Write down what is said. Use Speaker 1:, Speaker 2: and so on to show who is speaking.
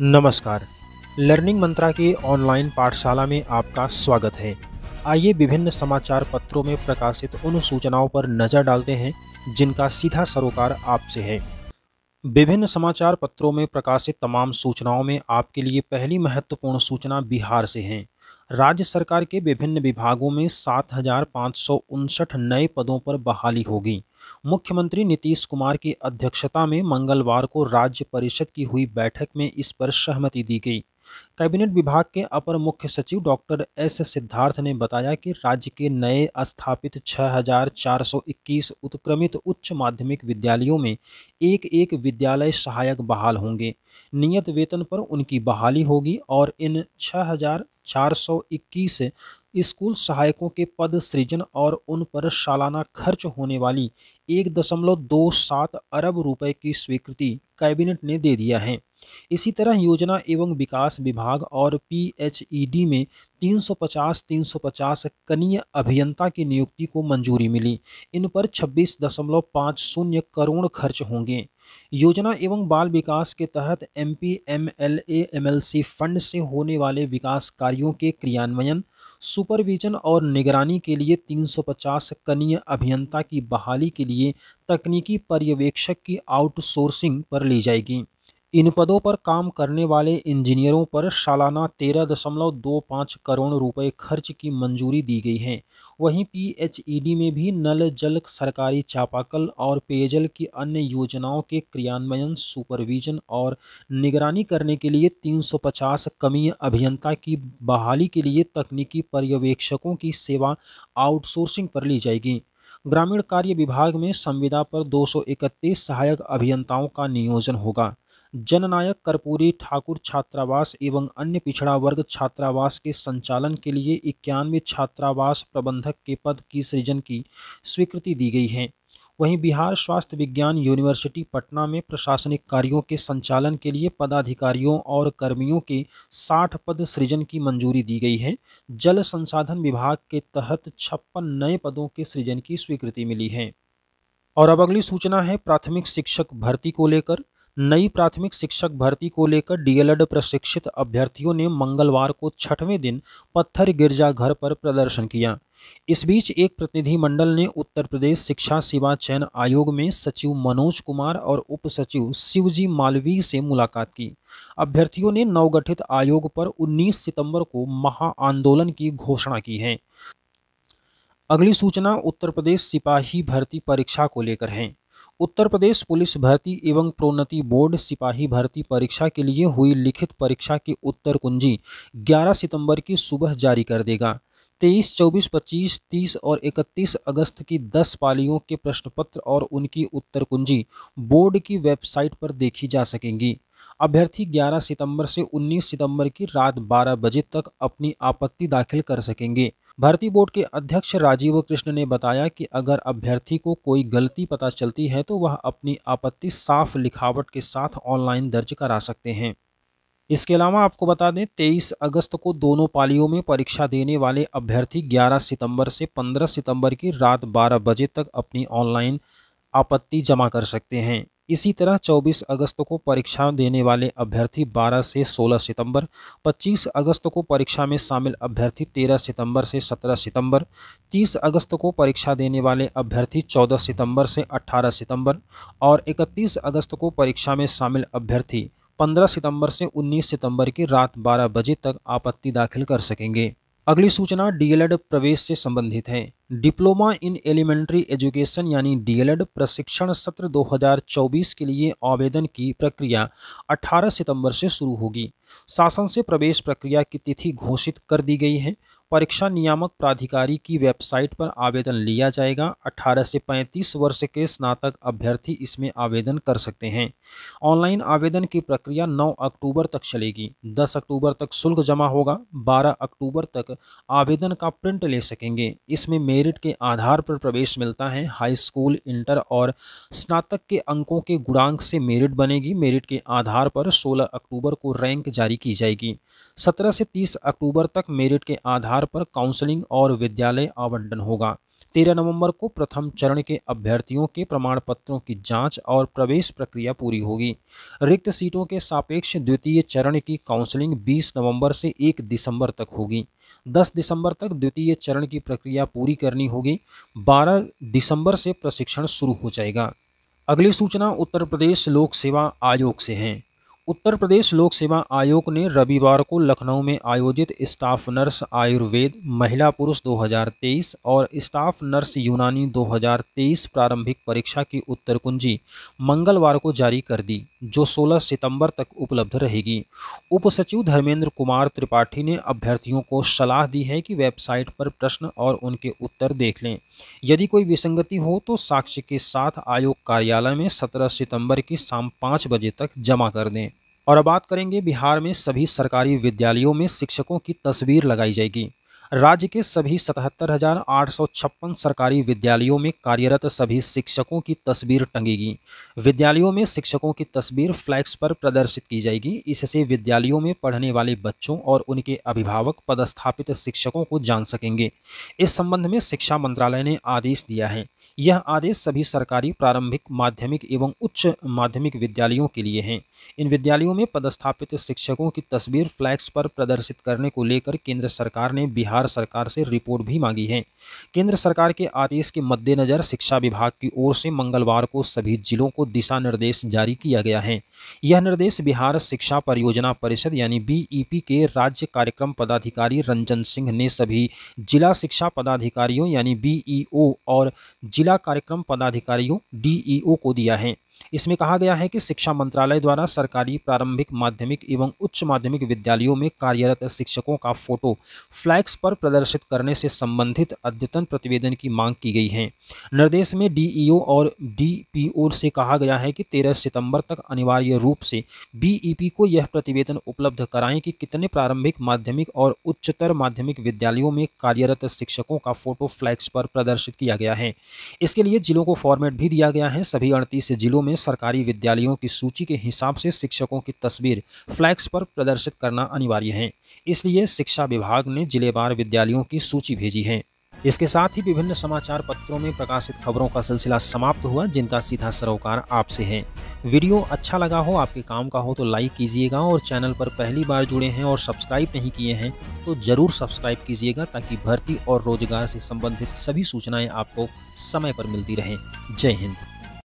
Speaker 1: नमस्कार लर्निंग मंत्रा के ऑनलाइन पाठशाला में आपका स्वागत है आइए विभिन्न समाचार पत्रों में प्रकाशित उन सूचनाओं पर नज़र डालते हैं जिनका सीधा सरोकार आपसे है विभिन्न समाचार पत्रों में प्रकाशित तमाम सूचनाओं में आपके लिए पहली महत्वपूर्ण सूचना बिहार से है राज्य सरकार के विभिन्न विभागों में सात नए पदों पर बहाली होगी मुख्यमंत्री नीतीश कुमार की अध्यक्षता में मंगलवार को राज्य परिषद की हुई बैठक में इस पर सहमति दी गई कैबिनेट विभाग के अपर मुख्य सचिव डॉक्टर एस सिद्धार्थ ने बताया कि राज्य के नए स्थापित 6421 उत्क्रमित उच्च माध्यमिक विद्यालयों में एक एक विद्यालय सहायक बहाल होंगे नियत वेतन पर उनकी बहाली होगी और इन 6421 स्कूल सहायकों के पद सृजन और उन पर सालाना खर्च होने वाली एक दशमलव दो सात अरब रुपए की स्वीकृति कैबिनेट ने दे दिया है इसी तरह योजना एवं विकास विभाग और पीएचईडी e में 350-350 कनीय अभियंता की नियुक्ति को मंजूरी मिली इन पर छब्बीस दशमलव पाँच शून्य करोड़ खर्च होंगे योजना एवं बाल विकास के तहत M P M L M L C fund से होने वाले विकास कार्यों के क्रियान्वयन सुपरविजन और निगरानी के लिए 350 कनीय अभियंता की बहाली के लिए तकनीकी पर्यवेक्षक की आउटसोर्सिंग पर ली जाएगी इन पदों पर काम करने वाले इंजीनियरों पर सालाना तेरह दशमलव दो पाँच करोड़ रुपए खर्च की मंजूरी दी गई है वहीं पीएचईडी में भी नल जल सरकारी चापाकल और पेयजल की अन्य योजनाओं के क्रियान्वयन सुपरविजन और निगरानी करने के लिए 350 कमीय अभियंता की बहाली के लिए तकनीकी पर्यवेक्षकों की सेवा आउटसोर्सिंग पर ली जाएगी ग्रामीण कार्य विभाग में संविदा पर दो सहायक अभियंताओं का नियोजन होगा जननायक कर्पूरी ठाकुर छात्रावास एवं अन्य पिछड़ा वर्ग छात्रावास के संचालन के लिए इक्यानवे छात्रावास प्रबंधक के पद की सृजन की स्वीकृति दी गई है वहीं बिहार स्वास्थ्य विज्ञान यूनिवर्सिटी पटना में प्रशासनिक कार्यों के संचालन के लिए पदाधिकारियों और कर्मियों के 60 पद सृजन की मंजूरी दी गई है जल संसाधन विभाग के तहत छप्पन नए पदों के सृजन की स्वीकृति मिली है और अब अगली सूचना है प्राथमिक शिक्षक भर्ती को लेकर नई प्राथमिक शिक्षक भर्ती को लेकर डीएलएड प्रशिक्षित अभ्यर्थियों ने मंगलवार को छठवें दिन पत्थर गिरजाघर पर प्रदर्शन किया इस बीच एक प्रतिनिधिमंडल ने उत्तर प्रदेश शिक्षा सेवा चयन आयोग में सचिव मनोज कुमार और उप सचिव शिवजी मालवीय से मुलाकात की अभ्यर्थियों ने नवगठित आयोग पर 19 सितंबर को महा आंदोलन की घोषणा की है अगली सूचना उत्तर प्रदेश सिपाही भर्ती परीक्षा को लेकर है उत्तर प्रदेश पुलिस भर्ती एवं प्रोन्नति बोर्ड सिपाही भर्ती परीक्षा के लिए हुई लिखित परीक्षा की उत्तर कुंजी 11 सितंबर की सुबह जारी कर देगा तेईस चौबीस पच्चीस तीस और इकतीस अगस्त की दस पालियों के प्रश्न पत्र और उनकी उत्तर कुंजी बोर्ड की वेबसाइट पर देखी जा सकेंगी अभ्यर्थी 11 सितंबर से 19 सितंबर की रात 12 बजे तक अपनी आपत्ति दाखिल कर सकेंगे भर्ती बोर्ड के अध्यक्ष राजीव कृष्ण ने बताया कि अगर अभ्यर्थी को कोई गलती पता चलती है तो वह अपनी आपत्ति साफ लिखावट के साथ ऑनलाइन दर्ज करा सकते हैं इसके अलावा आपको बता दें 23 अगस्त को दोनों पालियों में परीक्षा देने वाले अभ्यर्थी 11 सितंबर से 15 सितंबर की रात 12 बजे तक अपनी ऑनलाइन आपत्ति जमा कर सकते हैं इसी तरह 24 अगस्त को परीक्षा देने वाले अभ्यर्थी 12 से 16 सितंबर, 25 अगस्त को परीक्षा में शामिल अभ्यर्थी 13 सितंबर से 17 सितंबर, 30 अगस्त को परीक्षा देने वाले अभ्यर्थी 14 सितंबर से 18 सितंबर और 31 अगस्त को परीक्षा में शामिल अभ्यर्थी 15 सितंबर से 19 सितंबर की रात 12 बजे तक आपत्ति दाखिल कर सकेंगे अगली सूचना डीएलएड प्रवेश से संबंधित है डिप्लोमा इन एलिमेंट्री एजुकेशन यानी डीएलएड प्रशिक्षण सत्र 2024 के लिए आवेदन की प्रक्रिया 18 सितंबर से शुरू होगी शासन से प्रवेश प्रक्रिया की तिथि घोषित कर दी गई है परीक्षा नियामक प्राधिकारी की वेबसाइट पर आवेदन लिया जाएगा 18 से 35 वर्ष के स्नातक अभ्यर्थी इसमें आवेदन कर सकते हैं ऑनलाइन आवेदन की प्रक्रिया 9 अक्टूबर तक चलेगी 10 अक्टूबर तक शुल्क जमा होगा 12 अक्टूबर तक आवेदन का प्रिंट ले सकेंगे इसमें मेरिट के आधार पर प्रवेश मिलता है हाई स्कूल इंटर और स्नातक के अंकों के गुणांक से मेरिट बनेगी मेरिट के आधार पर सोलह अक्टूबर को रैंक जारी की जाएगी सत्रह से तीस अक्टूबर तक मेरिट के आधार आधार पर काउंसलिंग और विद्यालय आवंटन होगा तेरह नवंबर को प्रथम चरण के अभ्यर्थियों के प्रमाण पत्रों की जांच और प्रवेश प्रक्रिया पूरी होगी रिक्त सीटों के सापेक्ष द्वितीय चरण की काउंसलिंग 20 नवंबर से 1 दिसंबर तक होगी 10 दिसंबर तक द्वितीय चरण की प्रक्रिया पूरी करनी होगी 12 दिसंबर से प्रशिक्षण शुरू हो जाएगा अगली सूचना उत्तर प्रदेश लोक सेवा आयोग से है उत्तर प्रदेश लोक सेवा आयोग ने रविवार को लखनऊ में आयोजित स्टाफ नर्स आयुर्वेद महिला पुरुष 2023 और स्टाफ नर्स यूनानी 2023 प्रारंभिक परीक्षा की उत्तर कुंजी मंगलवार को जारी कर दी जो 16 सितंबर तक उपलब्ध रहेगी उप सचिव धर्मेंद्र कुमार त्रिपाठी ने अभ्यर्थियों को सलाह दी है कि वेबसाइट पर प्रश्न और उनके उत्तर देख लें यदि कोई विसंगति हो तो साक्ष्य के साथ आयोग कार्यालय में 17 सितंबर की शाम पाँच बजे तक जमा कर दें और अब बात करेंगे बिहार में सभी सरकारी विद्यालयों में शिक्षकों की तस्वीर लगाई जाएगी राज्य के सभी सतहत्तर सरकारी विद्यालयों में कार्यरत सभी शिक्षकों की तस्वीर टंगेगी विद्यालयों में शिक्षकों की तस्वीर फ्लैक्स पर प्रदर्शित की जाएगी इससे विद्यालयों में पढ़ने वाले बच्चों और उनके अभिभावक पदस्थापित शिक्षकों को जान सकेंगे इस संबंध में शिक्षा मंत्रालय ने आदेश दिया है यह आदेश सभी सरकारी प्रारंभिक माध्यमिक एवं उच्च माध्यमिक विद्यालयों के लिए हैं इन विद्यालयों में पदस्थापित शिक्षकों की तस्वीर फ्लैक्स पर प्रदर्शित करने को लेकर केंद्र सरकार ने बिहार बिहार सरकार से रिपोर्ट भी मांगी है केंद्र सरकार के आदेश के मद्देनज़र शिक्षा विभाग की ओर से मंगलवार को सभी जिलों को दिशा निर्देश जारी किया गया है यह निर्देश बिहार शिक्षा परियोजना परिषद यानी बीईपी e के राज्य कार्यक्रम पदाधिकारी रंजन सिंह ने सभी जिला शिक्षा पदाधिकारियों यानी बीईओ e और जिला कार्यक्रम पदाधिकारियों डीईओ e को दिया है इसमें कहा गया है कि शिक्षा मंत्रालय द्वारा सरकारी प्रारंभिक माध्यमिक एवं उच्च माध्यमिक विद्यालयों में कार्यरत शिक्षकों का फोटो फ्लैक्स पर प्रदर्शित करने से संबंधित अद्यतन प्रतिवेदन की मांग की गई है निर्देश में डीईओ और डीपीओ से कहा गया है कि 13 सितंबर तक अनिवार्य रूप से बीईपी को यह प्रतिवेदन उपलब्ध कराएं कि कितने प्रारंभिक माध्यमिक और उच्चतर माध्यमिक विद्यालयों में कार्यरत शिक्षकों का फोटो फ्लैक्स पर प्रदर्शित किया गया है इसके लिए जिलों को फॉर्मेट भी दिया गया है सभी अड़तीस जिलों में सरकारी विद्यालयों की सूची के हिसाब से शिक्षकों की तस्वीर फ्लैक्स पर प्रदर्शित करना अनिवार्य है इसलिए शिक्षा विभाग ने जिलेवार विद्यालयों की सूची भेजी है इसके साथ ही विभिन्न समाचार पत्रों में प्रकाशित खबरों का सिलसिला समाप्त हुआ जिनका सीधा सरोकार आपसे है वीडियो अच्छा लगा हो आपके काम का हो तो लाइक कीजिएगा और चैनल पर पहली बार जुड़े हैं और सब्सक्राइब नहीं किए हैं तो ज़रूर सब्सक्राइब कीजिएगा ताकि भर्ती और रोजगार से संबंधित सभी सूचनाएं आपको समय पर मिलती रहें जय हिंद